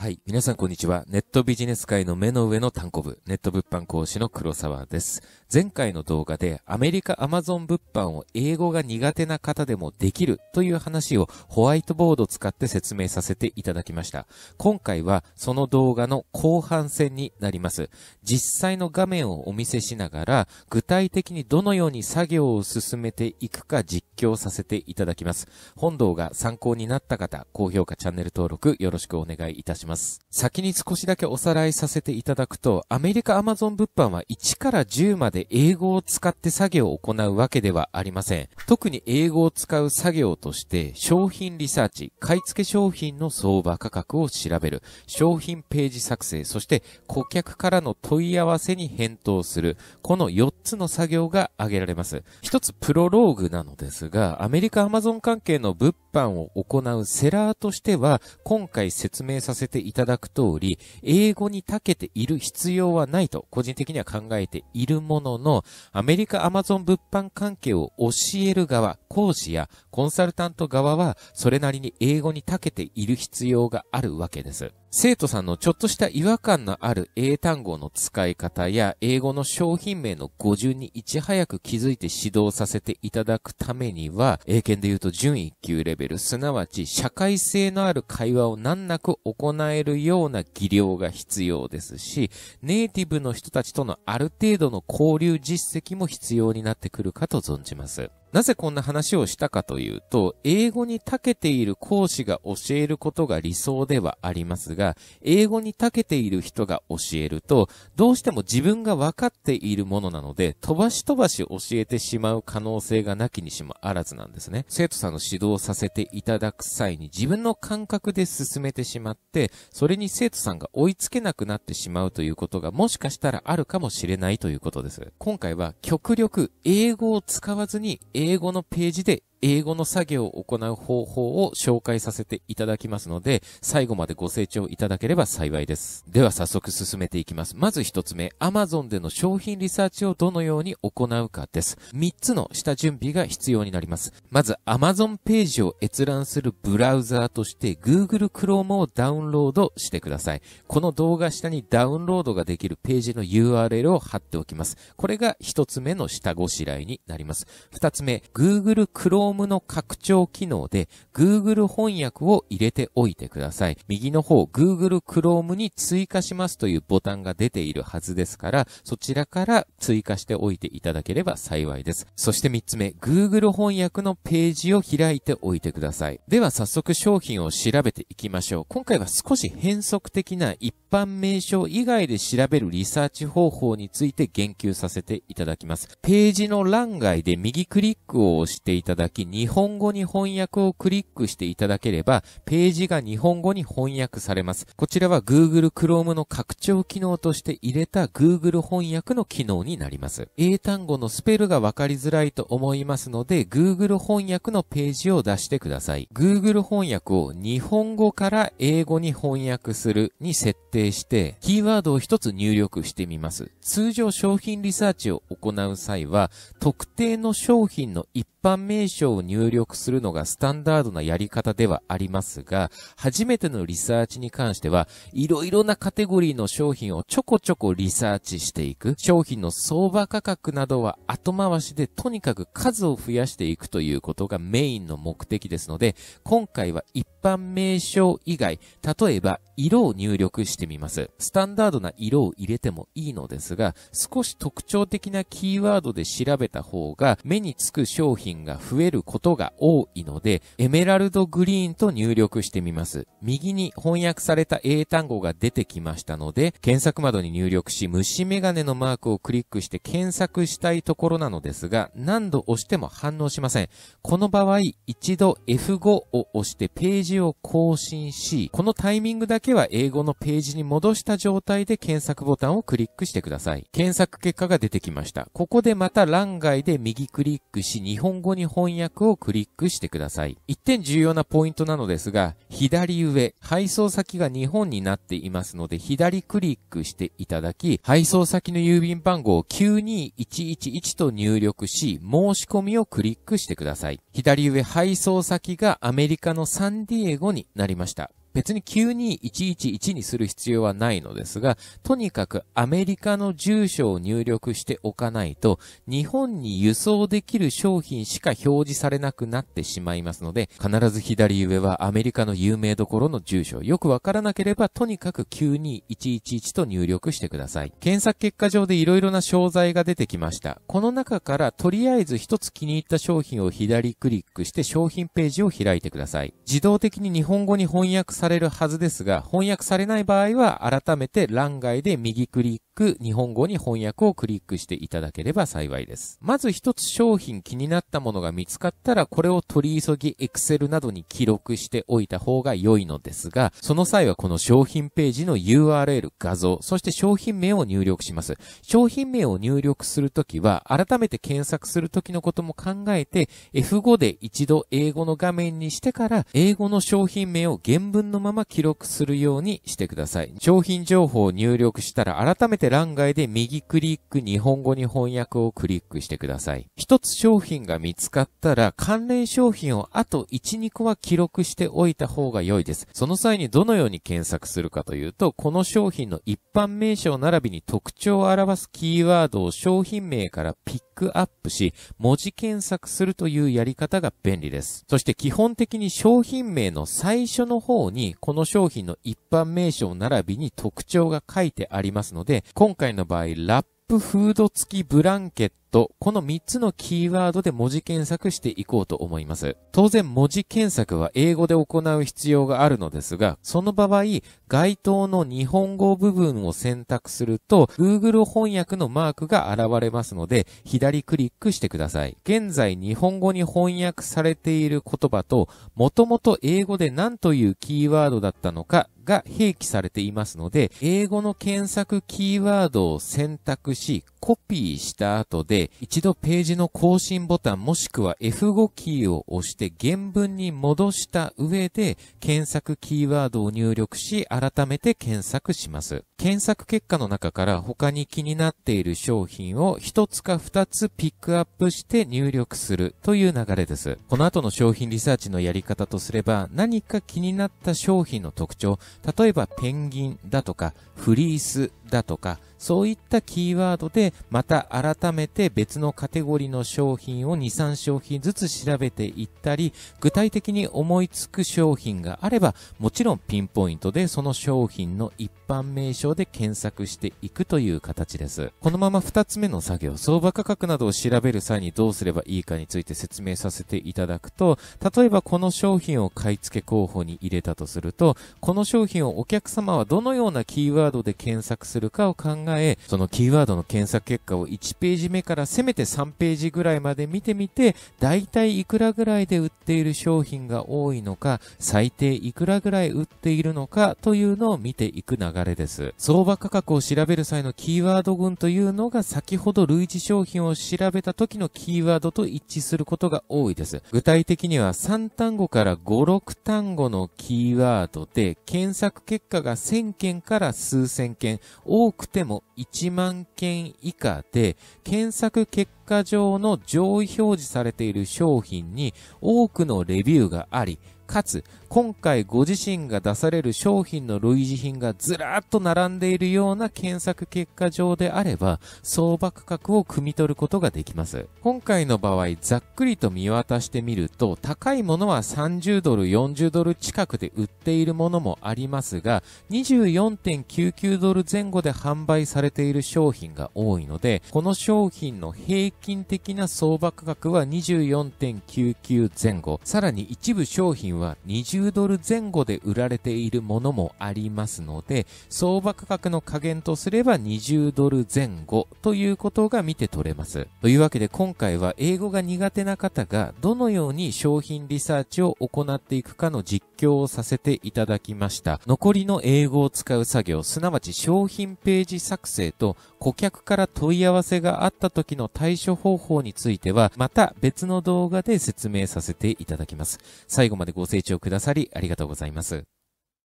はい。皆さん、こんにちは。ネットビジネス界の目の上の単行部、ネット物販講師の黒沢です。前回の動画で、アメリカ Amazon 物販を英語が苦手な方でもできるという話をホワイトボードを使って説明させていただきました。今回は、その動画の後半戦になります。実際の画面をお見せしながら、具体的にどのように作業を進めていくか実況させていただきます。本動画参考になった方、高評価、チャンネル登録よろしくお願いいたします。ます。先に少しだけおさらいさせていただくと、アメリカ Amazon 物販は1から10まで英語を使って作業を行うわけではありません。特に英語を使う作業として、商品リサーチ、買い付け商品の相場価格を調べる、商品ページ作成、そして顧客からの問い合わせに返答する、この4つの作業が挙げられます。一つプロローグなのですが、アメリカ Amazon 関係の物販を行うセラーとしては、今回説明させてていただく通り、英語に長けている必要はないと個人的には考えているものの、アメリカアマゾン物販関係を教える側、講師やコンサルタント側は、それなりに英語に長けている必要があるわけです。生徒さんのちょっとした違和感のある英単語の使い方や英語の商品名の語順にいち早く気づいて指導させていただくためには、英検で言うと準1級レベル、すなわち社会性のある会話を難なく行えるような技量が必要ですし、ネイティブの人たちとのある程度の交流実績も必要になってくるかと存じます。なぜこんな話をしたかというと、英語に長けている講師が教えることが理想ではありますが、英語に長けている人が教えると、どうしても自分が分かっているものなので、飛ばし飛ばし教えてしまう可能性がなきにしもあらずなんですね。生徒さんの指導させていただく際に自分の感覚で進めてしまって、それに生徒さんが追いつけなくなってしまうということがもしかしたらあるかもしれないということです。今回は極力英語を使わずに英語のページで英語の作業を行う方法を紹介させていただきますので、最後までご清聴いただければ幸いです。では早速進めていきます。まず一つ目、Amazon での商品リサーチをどのように行うかです。三つの下準備が必要になります。まず Amazon ページを閲覧するブラウザーとして Google Chrome をダウンロードしてください。この動画下にダウンロードができるページの URL を貼っておきます。これが一つ目の下ごしらえになります。二つ目、Google Chrome ームの拡張機能で Google 翻訳を入れておいてください。右の方、Google Chrome に追加しますというボタンが出ているはずですから、そちらから追加しておいていただければ幸いです。そして3つ目、Google 翻訳のページを開いておいてください。では早速商品を調べていきましょう。今回は少し変則的な一般名称以外で調べるリサーチ方法について言及させていただきます。ページの欄外で右クリックを押していただき日本語に翻訳をクリックしていただければ、ページが日本語に翻訳されます。こちらは Google Chrome の拡張機能として入れた Google 翻訳の機能になります。英単語のスペルがわかりづらいと思いますので、Google 翻訳のページを出してください。Google 翻訳を日本語から英語に翻訳するに設定して、キーワードを一つ入力してみます。通常商品リサーチを行う際は、特定の商品の一般名称を入力するのがスタンダードなやり方ではありますが、初めてのリサーチに関しては、いろいろなカテゴリーの商品をちょこちょこリサーチしていく、商品の相場価格などは後回しでとにかく数を増やしていくということがメインの目的ですので、今回は一般名称以外、例えば色を入力してみます。スタンダードな色を入れてもいいのですが、少し特徴的なキーワードで調べた方が目につく商品品が増えることが多いので、エメラルドグリーンと入力してみます。右に翻訳された英単語が出てきましたので、検索窓に入力し、虫眼鏡のマークをクリックして検索したいところなのですが、何度押しても反応しません。この場合、一度 F5 を押してページを更新し、このタイミングだけは英語のページに戻した状態で検索ボタンをクリックしてください。検索結果が出てきました。ここでまた欄外で右クリックし、日本語に翻訳をクリックしてください。一点重要なポイントなのですが、左上、配送先が日本になっていますので、左クリックしていただき、配送先の郵便番号を92111と入力し、申し込みをクリックしてください。左上、配送先がアメリカのサンディエゴになりました。別に92111にする必要はないのですが、とにかくアメリカの住所を入力しておかないと、日本に輸送できる商品しか表示されなくなってしまいますので、必ず左上はアメリカの有名どころの住所、よくわからなければ、とにかく92111と入力してください。検索結果上で色々な商材が出てきました。この中から、とりあえず一つ気に入った商品を左クリックして商品ページを開いてください。自動的に日本語に翻訳さされるはずですが、翻訳されない場合は改めて欄外で右クリックく日本語に翻訳をクリックしていただければ幸いです。まず一つ商品気になったものが見つかったら、これを取り急ぎ Excel などに記録しておいた方が良いのですが、その際はこの商品ページの URL、画像、そして商品名を入力します。商品名を入力するときは、改めて検索するときのことも考えて、F5 で一度英語の画面にしてから、英語の商品名を原文のまま記録するようにしてください。商品情報を入力したら、改めてて欄外で右クリック日本語に翻訳をクリックしてください。一つ商品が見つかったら関連商品をあと1、2個は記録しておいた方が良いです。その際にどのように検索するかというと、この商品の一般名称並びに特徴を表すキーワードを商品名からピックアップし、文字検索するというやり方が便利です。そして基本的に商品名の最初の方に、この商品の一般名称並びに特徴が書いてありますので、今回の場合、ラップ、フード付きブランケット、この3つのキーワードで文字検索していこうと思います。当然文字検索は英語で行う必要があるのですが、その場合、該当の日本語部分を選択すると、Google 翻訳のマークが現れますので、左クリックしてください。現在日本語に翻訳されている言葉と、もともと英語で何というキーワードだったのか、が併記されていますので、英語の検索キーワードを選択し、コピーした後で、一度ページの更新ボタンもしくは F5 キーを押して原文に戻した上で、検索キーワードを入力し、改めて検索します。検索結果の中から他に気になっている商品を一つか二つピックアップして入力するという流れです。この後の商品リサーチのやり方とすれば、何か気になった商品の特徴、例えばペンギンだとか、フリースだとか、そういったキーワードで、また改めて別のカテゴリーの商品を2、3商品ずつ調べていったり、具体的に思いつく商品があれば、もちろんピンポイントでその商品の一般名称で検索していくという形です。このまま2つ目の作業、相場価格などを調べる際にどうすればいいかについて説明させていただくと、例えばこの商品を買い付け候補に入れたとすると、この商品をお客様はどのようなキーワードで検索するするかを考え、そのキーワードの検索結果を1ページ目からせめて3ページぐらいまで見てみて、だいたいいくらぐらいで売っている商品が多いのか、最低いくらぐらい売っているのかというのを見ていく流れです。相場価格を調べる際のキーワード群というのが先ほど類似商品を調べた時のキーワードと一致することが多いです。具体的には3単語から5、6単語のキーワードで検索結果が1000件から数千件、多くても1万件以下で、検索結果上の上位表示されている商品に多くのレビューがあり、かつ、今回ご自身が出される商品の類似品がずらっと並んでいるような検索結果上であれば、相場価格を汲み取ることができます。今回の場合、ざっくりと見渡してみると、高いものは30ドル、40ドル近くで売っているものもありますが、24.99ドル前後で販売されている商品が多いので、この商品の平均的な相場価格は24.99前後、さらに一部商品は20ドル前後で売られているものもありますので、相場価格の加減とすれば20ドル前後ということが見て取れます。というわけで今回は英語が苦手な方がどのように商品リサーチを行っていくかの実供させていただきました。残りの英語を使う作業、すなわち商品ページ作成と顧客から問い合わせがあった時の対処方法については、また別の動画で説明させていただきます。最後までご清聴くださりありがとうございます。